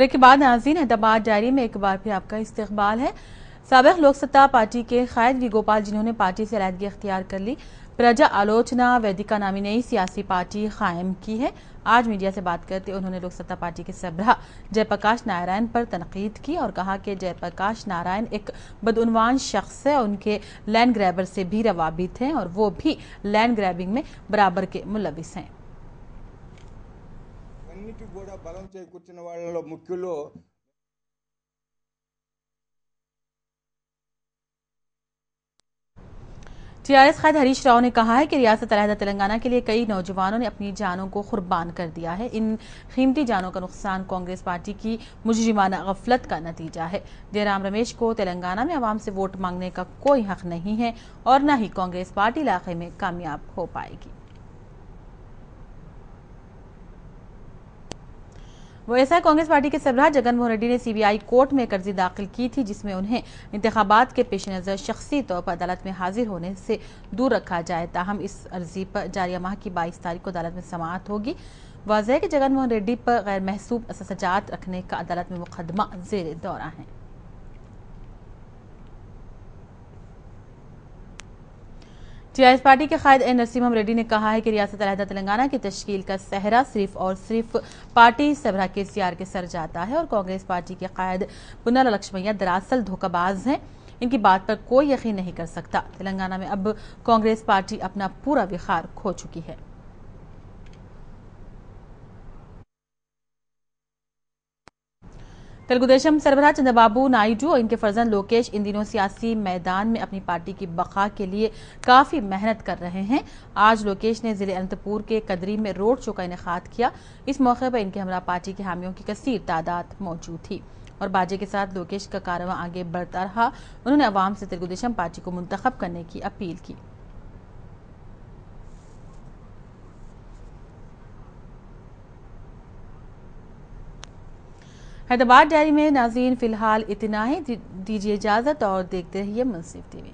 break के बाद नाजीन अहदाबाद डायरी में एक बार फिर आपका इस्तेबाल है सबक लोक सत्ता पार्टी के कैद वी गोपाल जिन्होंने पार्टी से अलहदगी अख्तियार कर ली प्रजा आलोचना वैदिका नामी नई सियासी पार्टी कायम की है आज मीडिया से बात करते उन्होंने लोक सत्ता पार्टी के सबरा जयप्रकाश नारायण पर तनकीद की और कहा कि जयप्रकाश नारायण एक बदउनवान शख्स है उनके लैंड ग्रैबर से भी रवाबित हैं और वो भी लैंड ग्रैबिंग में बराबर के मुलविस हैं దేనికి కూడా బలం చేకూర్చిన వాళ్ళలో ముఖ్యులు टीआरएस कायद हरीश राव ने कहा है कि रियासत अलहदा तेलंगाना के लिए कई नौजवानों ने अपनी जानों को कुर्बान कर दिया है इन कीमती जानों का नुकसान कांग्रेस पार्टी की मुजरिमाना गफलत का नतीजा है जयराम रमेश को तेलंगाना में आवाम से वोट मांगने का कोई हक नहीं है और न ही कांग्रेस पार्टी इलाके में कामयाब हो पाएगी वैसा कांग्रेस पार्टी के सरबराह जगनमोहन रेड्डी ने सीबीआई कोर्ट में एक अर्जी दाखिल की थी जिसमें उन्हें इंतबात के पेश नज़र शख्सी तौर पर अदालत में हाजिर होने से दूर रखा जाए ताहम इस अर्जी पर जारी माह की बाईस तारीख को अदालत में समाप्त होगी वाजह है कि जगनमोहन रेड्डी पर गैर महसूब सजात रखने का अदालत में मुकदमा जेर दौरा है टीआरएस पार्टी के कायद ए नरसिम्हम रेड्डी ने कहा है कि रियासत अलहदा तेलंगाना की तश्कील का सहरा सिर्फ और सिर्फ पार्टी सबरा के सीआर के सर जाता है और कांग्रेस पार्टी के कायद पुनर लक्ष्मैया दरअसल धोखाबाज हैं इनकी बात पर कोई यकीन नहीं कर सकता तेलंगाना में अब कांग्रेस पार्टी अपना पूरा विखार खो चुकी है तेलगुदेशम सरबरा चंद्रबाबू नायडू और इनके फर्जन लोकेश इन दिनों सियासी मैदान में अपनी पार्टी की बका के लिए काफ़ी मेहनत कर रहे हैं आज लोकेश ने जिले अनंतपुर के कदरी में रोड शो का इनका किया इस मौके पर इनके हमला पार्टी के हामियों की कसीर तादाद मौजूद थी और बाजे के साथ लोकेश का कारवा आगे बढ़ता रहा उन्होंने आवाम से तेलुगुदेशम पार्टी को मुंतखब करने की अपील की हैदराबाद डायरी में नाजीन फिलहाल इतना ही दीजिए इजाज़त और देखते रहिए मनसीब टीवी